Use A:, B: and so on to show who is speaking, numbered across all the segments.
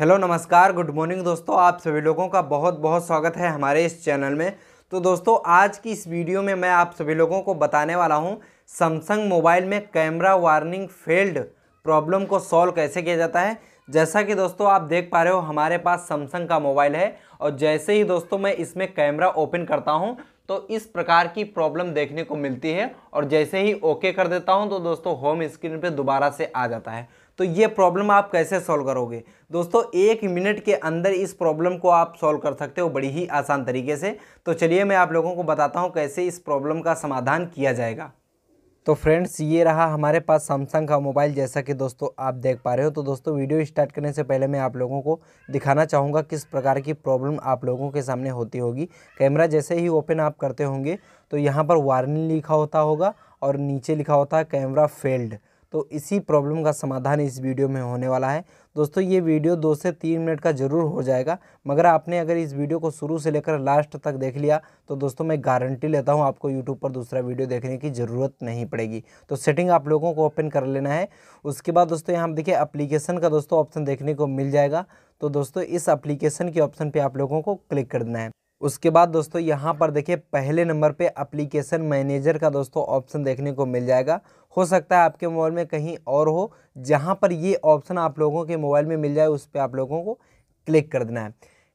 A: hello नमस्कार good morning दोस्तों आप सभी लोगों का बहुत बहुत स्वागत है हमारे इस चैनल में तो दोस्तों आज की इस वीडियो में मैं आप सभी लोगों को बताने वाला हूं सैमसंग मोबाइल में कैमरा वार्निंग फेल्ड प्रॉब्लम को सॉल्व कैसे किया जाता है जैसा कि दोस्तों आप देख पा रहे हो हमारे पास सैमसंग का मोबाइल है और जैसे ही दोस्तों मैं इसमें कैमरा ओपन करता हूँ तो इस प्रकार की प्रॉब्लम देखने को मिलती है और जैसे ही ओके कर देता हूँ तो दोस्तों होम स्क्रीन पर दोबारा से आ जाता है तो ये प्रॉब्लम आप कैसे सॉल्व करोगे दोस्तों एक मिनट के अंदर इस प्रॉब्लम को आप सॉल्व कर सकते हो बड़ी ही आसान तरीके से तो चलिए मैं आप लोगों को बताता हूँ कैसे इस प्रॉब्लम का समाधान किया जाएगा तो फ्रेंड्स ये रहा हमारे पास सैमसंग का मोबाइल जैसा कि दोस्तों आप देख पा रहे हो तो दोस्तों वीडियो स्टार्ट करने से पहले मैं आप लोगों को दिखाना चाहूँगा किस प्रकार की प्रॉब्लम आप लोगों के सामने होती होगी कैमरा जैसे ही ओपन आप करते होंगे तो यहाँ पर वार्निंग लिखा होता होगा और नीचे लिखा होता है कैमरा फेल्ड तो इसी प्रॉब्लम का समाधान इस वीडियो में होने वाला है दोस्तों ये वीडियो दो से तीन मिनट का ज़रूर हो जाएगा मगर आपने अगर इस वीडियो को शुरू से लेकर लास्ट तक देख लिया तो दोस्तों मैं गारंटी लेता हूँ आपको यूट्यूब पर दूसरा वीडियो देखने की ज़रूरत नहीं पड़ेगी तो सेटिंग आप लोगों को ओपन कर लेना है उसके बाद दोस्तों यहाँ देखिए अप्लीकेशन का दोस्तों ऑप्शन देखने को मिल जाएगा तो दोस्तों इस अप्लीकेशन के ऑप्शन पर आप लोगों को क्लिक कर देना है उसके बाद दोस्तों यहाँ पर देखिए पहले नंबर पे एप्लीकेशन मैनेजर का दोस्तों ऑप्शन देखने को मिल जाएगा हो सकता है आपके मोबाइल में कहीं और हो जहाँ पर ये ऑप्शन आप लोगों के मोबाइल में मिल जाए उस पर आप लोगों को क्लिक कर देना है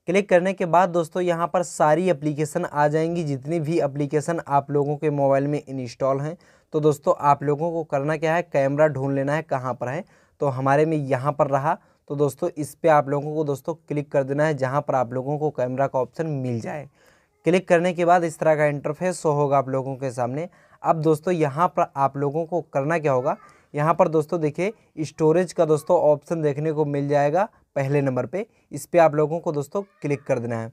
A: क्लिक करने के बाद दोस्तों यहाँ पर सारी एप्लीकेशन आ जाएंगी जितनी भी एप्लीकेशन आप लोगों के मोबाइल में इंस्टॉल हैं तो दोस्तों आप लोगों को करना क्या है कैमरा ढूंढ लेना है कहाँ पर है तो हमारे में यहाँ पर रहा तो दोस्तों इस पर आप लोगों को दोस्तों क्लिक कर देना है जहाँ पर आप लोगों को कैमरा का ऑप्शन मिल जाए क्लिक करने के बाद इस तरह का इंटरफेस शो होगा आप लोगों के सामने अब दोस्तों यहाँ पर आप लोगों को करना क्या होगा यहाँ पर दोस्तों देखिए स्टोरेज का दोस्तों ऑप्शन देखने को मिल जाएगा पहले नंबर पे इस पर आप लोगों को दोस्तों क्लिक कर देना है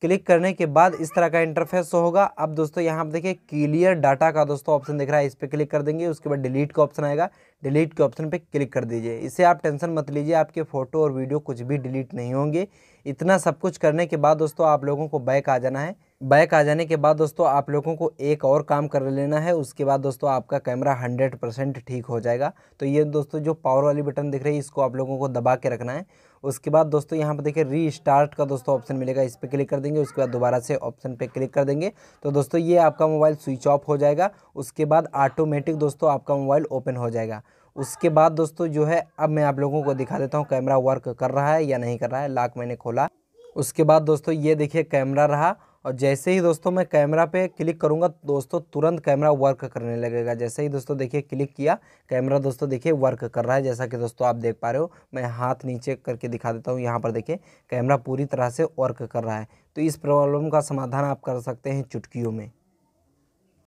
A: क्लिक करने के बाद इस तरह का इंटरफेस होगा अब दोस्तों यहाँ आप देखिए क्लियर डाटा का दोस्तों ऑप्शन दिख रहा है इस पर क्लिक कर देंगे उसके बाद डिलीट का ऑप्शन आएगा डिलीट के ऑप्शन पे क्लिक कर दीजिए इसे आप टेंशन मत लीजिए आपके फ़ोटो और वीडियो कुछ भी डिलीट नहीं होंगे इतना सब कुछ करने के बाद दोस्तों आप लोगों को बैक आ जाना है बैक आ जाने के बाद दोस्तों आप लोगों को एक और काम कर लेना है उसके बाद दोस्तों आपका कैमरा 100 परसेंट ठीक हो जाएगा तो ये दोस्तों जो पावर वाली बटन दिख रही है इसको आप लोगों को दबा के रखना है उसके बाद दोस्तों यहाँ पर देखिए री स्टार्ट का दोस्तों ऑप्शन मिलेगा इस पर क्लिक कर देंगे उसके बाद दोबारा से ऑप्शन पर क्लिक कर देंगे तो दोस्तों ये आपका मोबाइल स्विच ऑफ हो जाएगा उसके बाद ऑटोमेटिक दोस्तों आपका मोबाइल ओपन हो जाएगा उसके बाद दोस्तों जो है अब मैं आप लोगों को दिखा देता हूँ कैमरा वर्क कर रहा है या नहीं कर रहा है लाख मैंने खोला उसके बाद दोस्तों ये देखिए कैमरा रहा और जैसे ही दोस्तों मैं कैमरा पे क्लिक करूँगा दोस्तों तुरंत कैमरा वर्क करने लगेगा जैसे ही दोस्तों देखिए क्लिक किया कैमरा दोस्तों देखिए वर्क कर रहा है जैसा कि दोस्तों आप देख पा रहे हो मैं हाथ नीचे करके दिखा देता हूँ यहाँ पर देखिए कैमरा पूरी तरह से वर्क कर रहा है तो इस प्रॉब्लम का समाधान आप कर सकते हैं चुटकियों में